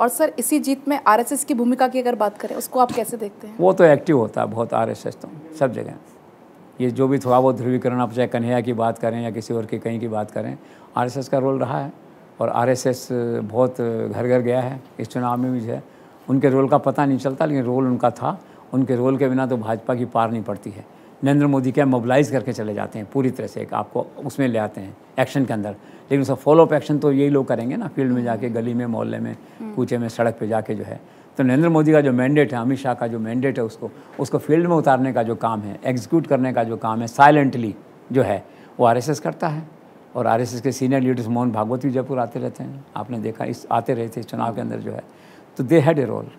और सर इसी जीत में आरएसएस की भूमिका की अगर बात करें उसको आप कैसे देखते हैं वो तो एक्टिव होता है बहुत आरएसएस तो सब जगह ये जो भी थोड़ा बहुत ध्रुवीकरण आप चाहे कन्हैया की बात करें या किसी और की कहीं की बात करें आर का रोल रहा है और आर बहुत घर घर गया है इस चुनाव में भी है उनके रोल का पता नहीं चलता लेकिन रोल उनका था उनके रोल के बिना तो भाजपा की पार नहीं पड़ती है नरेंद्र मोदी क्या मोबिलाइज करके चले जाते हैं पूरी तरह से आपको उसमें ले आते हैं एक्शन के अंदर लेकिन उसका फॉलो अप एक्शन तो यही लोग करेंगे ना फील्ड में जाके गली में मोहल्ले में हम्म। कूचे में सड़क पे जाके जो है तो नरेंद्र मोदी का जो मैंडेट है अमित शाह का जो मैंडेट है उसको उसको फील्ड में उतारने का जो काम है एग्जीक्यूट करने का जो काम है साइलेंटली जो है वो आर करता है और आर के सीनियर लीडर्स मोहन भागवत भी जयपुर आते रहते हैं आपने देखा इस आते रहे थे चुनाव के अंदर जो है तो दे हैड ए रोल